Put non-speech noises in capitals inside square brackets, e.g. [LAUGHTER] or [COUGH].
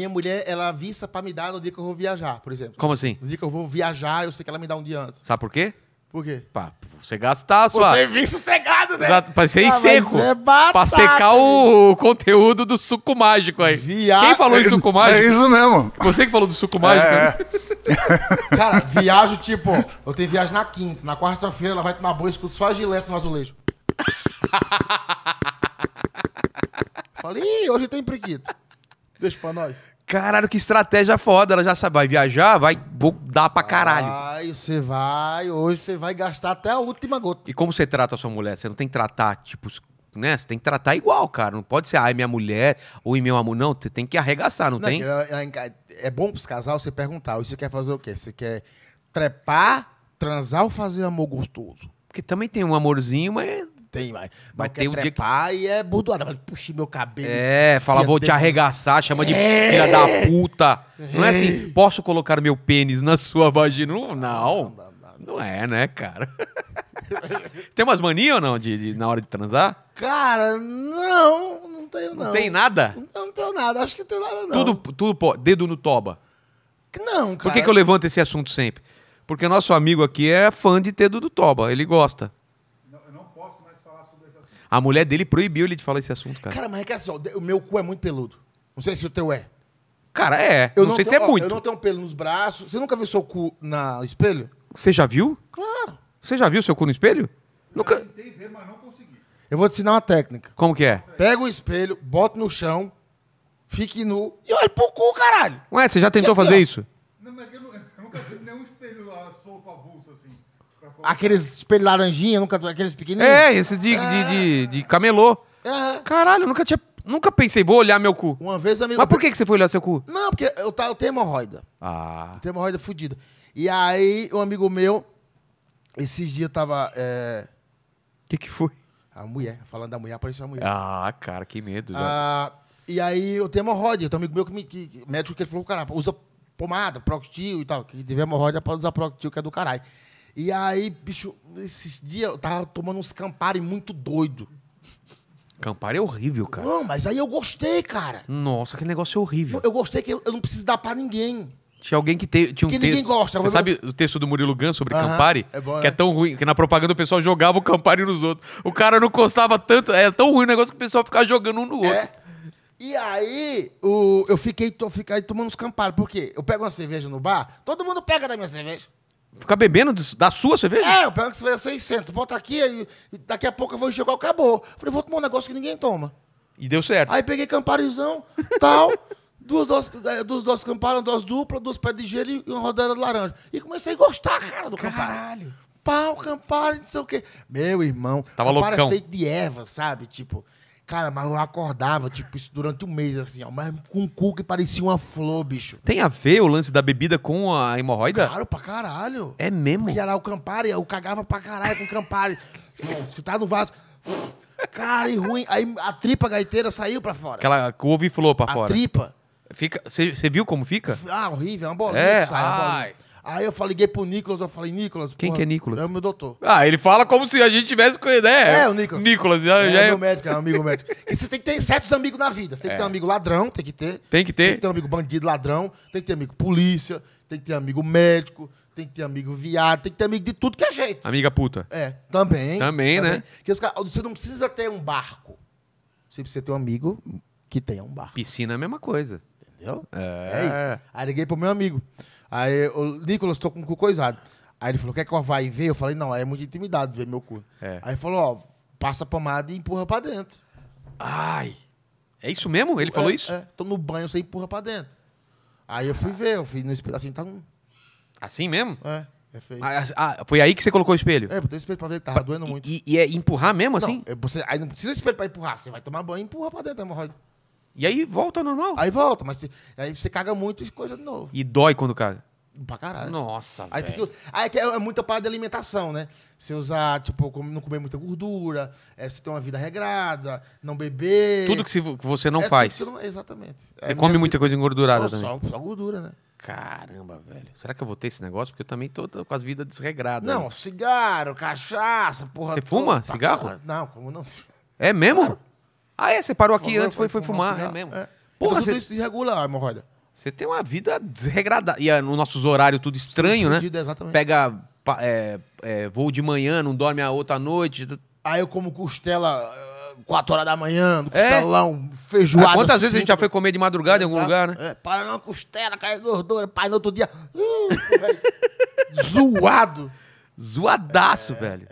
minha mulher, ela avisa para me dar no dia que eu vou viajar, por exemplo. Como assim? No dia que eu vou viajar, eu sei que ela me dá um dia antes. Sabe por quê? Por quê? Pra você gastar a sua. O serviço cegado, né? Exato, pra ser ah, seco. É batata, pra secar o, o, conteúdo do suco mágico aí. Via... Quem falou em suco mágico? É isso mesmo. Você que falou do suco mágico. É. Né? [LAUGHS] Cara, viajo tipo. Eu tenho viagem na quinta. Na quarta-feira ela vai tomar banho, escuta só a no azulejo. [LAUGHS] Falei, hoje tem prequito. Deixa pra nós. Caralho, que estratégia foda. Ela já sabe, vai viajar, vai vou dar pra caralho. Vai, você vai, hoje você vai gastar até a última gota. E como você trata a sua mulher? Você não tem que tratar, tipo, né? Você tem que tratar igual, cara. Não pode ser, ai, minha mulher ou meu amor. Não, você tem que arregaçar, não, não tem? É, é, é, é bom pros casal você perguntar, você quer fazer o quê? Você quer trepar, transar ou fazer amor gostoso? Porque também tem um amorzinho, mas tem, vai mas tem um dia que... é burdoada. puxa, meu cabelo. É, fala, vou te arregaçar, chama de é. filha da puta. Não é assim, é. posso colocar meu pênis na sua vagina? Não, não, não é, né, cara? [LAUGHS] tem umas manias ou não de, de, na hora de transar? Cara, não, não tenho não. Não tem nada? Não, não tenho nada, acho que não tenho nada não. Tudo, tudo pô, dedo no toba? Não, cara. Por que, que eu levanto esse assunto sempre? Porque nosso amigo aqui é fã de dedo do toba, ele gosta. A mulher dele proibiu ele de falar esse assunto, cara. Cara, mas é que é assim, ó, o meu cu é muito peludo. Não sei se o teu é. Cara, é. Eu não, não sei tenho, se é ó, muito. Eu não tenho pelo nos braços. Você nunca viu seu cu na, no espelho? Você já viu? Claro. Você já viu seu cu no espelho? Eu nunca. Ah, tentei ver, mas não consegui. Eu vou te ensinar uma técnica. Como que é? Pega o espelho, bota no chão, fique nu e olha pro cu, caralho. Ué, você já tentou assim, fazer ó. isso? Não, mas é eu, não, [LAUGHS] eu nunca vi nenhum espelho lá solto bolsa assim. Aqueles espelhos laranjinha, nunca, aqueles pequenininhos. É, esse de, é. de, de, de camelô. É. Caralho, eu nunca tinha. Nunca pensei, vou olhar meu cu. Uma vez, amigo. Mas por que, que você foi olhar seu cu? Não, porque eu, eu tenho hemorroida. Ah. Eu tenho hemorroida fodida. E aí, um amigo meu, esses dias tava. O é... que, que foi? A mulher, falando da mulher, apareceu a mulher. Ah, cara, que medo. Ah, e aí eu tenho hemorroida. Tem um amigo meu que, me, que médico que ele falou: caralho, usa pomada, proctil e tal. Que tiver hemorroida pode usar proctil, que é do caralho. E aí, bicho, esses dias eu tava tomando uns Campari muito doido. Campari é horrível, cara. Não, mas aí eu gostei, cara. Nossa, que negócio é horrível. Eu, gostei que eu, eu não preciso dar pra ninguém. Tinha alguém que te, tinha um que ninguém gosta. Você sabe o texto do Murilo Gans sobre Aham, Campari? É bom, que é, é tão ruim, que na propaganda o pessoal jogava o Campari nos outros. O cara não gostava tanto, é tão ruim o negócio que o pessoal ficava jogando um no outro. É. E aí, o, eu fiquei, tô, fiquei tomando os Campari. Por quê? Eu pego uma cerveja no bar, todo mundo pega da minha cerveja. Ficar bebendo da sua cerveja? É, o pior é que você vai a 600. Bota aqui, aí, daqui a pouco eu vou enxergar, acabou. Falei, vou tomar um negócio que ninguém toma. E deu certo. Aí peguei camparizão, tal, [LAUGHS] duas doses, é, duas doses duas duplas, duas pedras de gelo e uma rodada de laranja. E comecei a gostar, cara, do Caralho. campari. Caralho. Pau, campari, não sei o quê. Meu irmão. tava é loucão. para feito de erva, sabe? Tipo, Cara, mas eu acordava, tipo, isso durante um mês, assim, ó. Mas com o cu que parecia uma flor, bicho. Tem a ver o lance da bebida com a hemorroida? Claro, pra caralho. É mesmo? Porque era o Campari, eu cagava pra caralho com o Campari. [LAUGHS] tá no vaso. Cara, e ruim. Aí a tripa gaiteira saiu pra fora. Aquela couve e flor pra a fora. A tripa. Você viu como fica? Ah, horrível. É uma bolinha é, que sai. Ai. É uma bolinha. Aí eu falei, liguei pro Nicolas, eu falei, Nicolas. Quem porra, que é Nicolas? É o meu doutor. Ah, ele fala como se a gente tivesse com ele, né? É, o Nicolas. Nicolas, já é. Já é, é meu médico, é um amigo médico. E você tem que ter certos amigos na vida. Você tem que ter é. um amigo ladrão, tem que ter. Tem que ter. Tem que ter um amigo bandido, ladrão. Tem que ter amigo polícia. Tem que ter amigo médico. Tem que ter amigo viado. Tem que ter amigo de tudo que é jeito. Amiga puta. É, também. Também, né? também. né? Porque os, caras, você não precisa ter um barco. Você precisa ter um amigo que tenha um barco. Piscina é a mesma coisa. Entendeu? É. é isso. Aí liguei pro meu amigo. Aí, o Nicolas, tô com o cu coisado. Aí ele falou, quer que eu vá e ver? Eu falei, não, é muito intimidado ver meu cu. É. Aí ele falou, ó, passa a pomada e empurra pra dentro. Ai. É isso mesmo? Ele falou é, isso? É, tô no banho, você empurra pra dentro. Aí eu fui ver, eu fui no espelho assim, tá um... Assim mesmo? É. É feio. Ah, ah, ah foi aí que você colocou o espelho? É, botei o espelho pra ver que tava pra, doendo muito. E, e, é empurrar mesmo, assim? Não, é, você, aí não precisa do espelho pra empurrar. Você vai tomar banho e empurra pra dentro, hemorroide. E aí volta ao normal. Aí volta, mas se- aí você caga muito e coisa de novo. E dói quando caga. Pra caralho. Nossa, Aí, tem velho. que, aí é, é muita parada de alimentação, né? Você usar, tipo, não comer muita gordura, é, você ter uma vida regrada, não beber. Tudo que você não É tudo faz. que não- exatamente. Você é come muita coisa engordurada também. Só, só gordura, né? Caramba, velho. Será que eu vou ter esse negócio? Porque eu também tô tô com as vidas desregradas. né? Não, cigarro, cachaça, porra. Você fuma cigarro? Não, como não? É mesmo? Claro. Ah, é? Você parou aqui antes, foi, foi fumar, é cigarro. é mesmo. É. Porra, você... Tudo isso desregula a ah, hemorroida. Você tem uma vida desregrada. E ah, nos nossos horários tudo estranho, Sim, né? Fudido, exatamente. Pega é, é, voo de manhã, não dorme a outra noite. Aí eu como costela 4 ah, horas da manhã, no é? costelão, é? feijoada. Ah, quantas cinco, vezes a gente já foi comer de madrugada é, em algum lugar, né? É, para uma costela, cai gordura, pai, no outro dia. Uh, [LAUGHS] zoado. Zoadaço, velho.